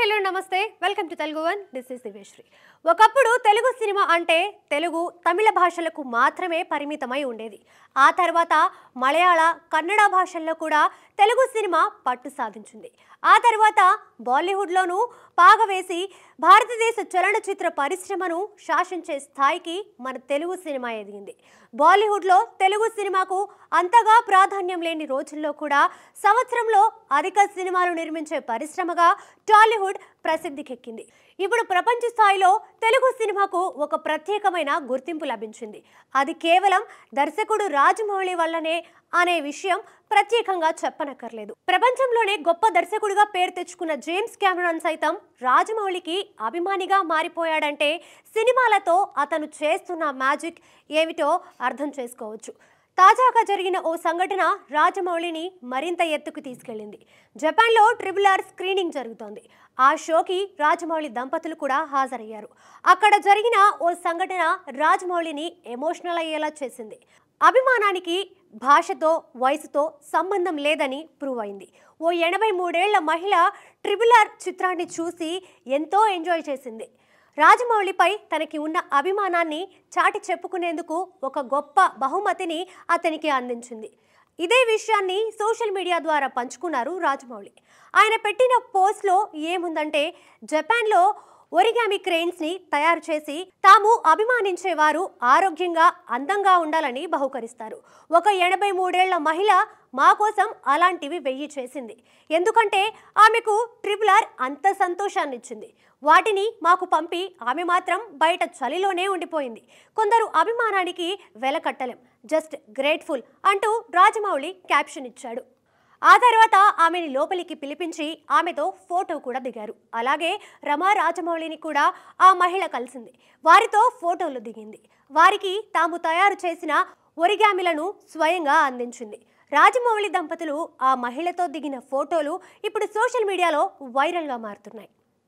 hello నమస్తే welcome to Telugu one this is Divyasri ఒకప్పుడు Telugu cinema అంటే తెలుగు తమిళ భాషలకు మాత్రమే పరిమితమై ఉండేది ఆ తర్వాత మలయాళ కన్నడ భాషల్లో కూడా తెలుగు సినిమా పట్టు సాధించింది ఆ తర్వాత బాలీవుడ్లోనూ పాగవేసి భారతదేశ చలనచిత్ర పరిశ్రమను శాసించే స్థాయికి మన తెలుగు సినిమా ఎదిగింది బాలీవుడ్లో తెలుగు సినిమాకు అంతగా ప్రాధాన్యం లేని రోజుల్లో కూడా సంవత్సరంలో అధిక సినిమాలు నిర్మించే పరిశ్రమగా టాలీవుడ్ బాలీవుడ్ ప్రసిద్ధికెక్కింది ఇప్పుడు ప్రపంచ స్థాయిలో తెలుగు సినిమాకు ఒక ప్రత్యేకమైన గుర్తింపు లభించింది అది కేవలం దర్శకుడు రాజమౌళి వల్లనే అనే విషయం ప్రత్యేకంగా చెప్పనక్కర్లేదు ప్రపంచంలోనే గొప్ప దర్శకుడిగా పేరు తెచ్చుకున్న జేమ్స్ క్యామరాన్ సైతం రాజమౌళికి అభిమానిగా మారిపోయాడంటే సినిమాలతో అతను చేస్తున్న మ్యాజిక్ ఏమిటో అర్థం చేసుకోవచ్చు తాజాగా జరిగిన ఓ సంఘటన రాజమౌళిని మరింత ఎత్తుకు తీసుకెళ్లింది జపాన్లో ట్రిపుల్ ఆర్ స్క్రీనింగ్ జరుగుతోంది ఆ షోకి రాజమౌళి దంపతులు కూడా హాజరయ్యారు అక్కడ జరిగిన ఓ సంఘటన రాజమౌళిని ఎమోషనల్ అయ్యేలా చేసింది అభిమానానికి భాషతో వయసుతో సంబంధం లేదని ప్రూవ్ అయింది ఓ ఎనభై మూడేళ్ల మహిళ ట్రిపుల్ ఆర్ చిత్రాన్ని చూసి ఎంతో ఎంజాయ్ చేసింది రాజమౌళిపై తనకి ఉన్న అభిమానాన్ని చాటి చెప్పుకునేందుకు ఒక గొప్ప బహుమతిని అతనికి అందించింది ఇదే విషయాన్ని సోషల్ మీడియా ద్వారా పంచుకున్నారు రాజమౌళి ఆయన పెట్టిన పోస్ట్లో ఏముందంటే జపాన్లో ఒరిగామి క్రెయిన్స్ ని తయారు చేసి తాము అభిమానించే వారు ఆరోగ్యంగా అందంగా ఉండాలని బహుకరిస్తారు ఒక ఎనభై మూడేళ్ల మహిళ మా కోసం అలాంటివి వెయ్యి చేసింది ఎందుకంటే ఆమెకు ట్రిపులర్ అంత సంతోషాన్నిచ్చింది వాటిని మాకు పంపి ఆమె మాత్రం బయట చలిలోనే ఉండిపోయింది కొందరు అభిమానానికి వెలకట్టలేం జస్ట్ గ్రేట్ఫుల్ అంటూ రాజమౌళి క్యాప్షన్ ఇచ్చాడు ఆ తర్వాత ఆమెని లోపలికి పిలిపించి ఆమెతో ఫోటో కూడా దిగారు అలాగే రమా రాజమౌళిని కూడా ఆ మహిళ కలిసింది వారితో ఫోటోలు దిగింది వారికి తాము తయారు చేసిన ఒరిగామిలను స్వయంగా అందించింది రాజమౌళి దంపతులు ఆ మహిళతో దిగిన ఫోటోలు ఇప్పుడు సోషల్ మీడియాలో వైరల్గా మారుతున్నాయి